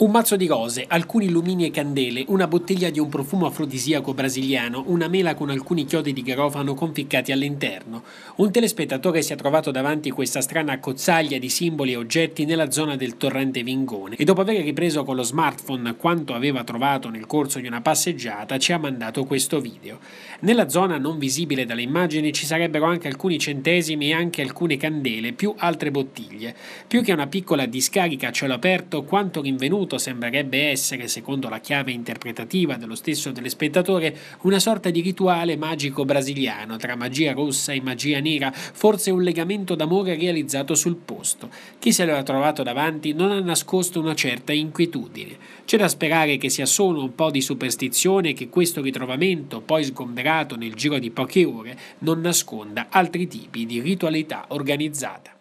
Un mazzo di cose, alcuni lumini e candele, una bottiglia di un profumo afrodisiaco brasiliano, una mela con alcuni chiodi di garofano conficcati all'interno. Un telespettatore si è trovato davanti a questa strana accozzaglia di simboli e oggetti nella zona del torrente Vingone e dopo aver ripreso con lo smartphone quanto aveva trovato nel corso di una passeggiata ci ha mandato questo video. Nella zona non visibile dalle immagini ci sarebbero anche alcuni centesimi e anche alcune candele, più altre bottiglie. Più che una piccola discarica a cielo aperto, quanto rinvenuto contenuto sembrerebbe essere, secondo la chiave interpretativa dello stesso telespettatore, una sorta di rituale magico brasiliano tra magia rossa e magia nera, forse un legamento d'amore realizzato sul posto. Chi se l'era trovato davanti non ha nascosto una certa inquietudine. C'è da sperare che sia solo un po' di superstizione che questo ritrovamento, poi sgomberato nel giro di poche ore, non nasconda altri tipi di ritualità organizzata.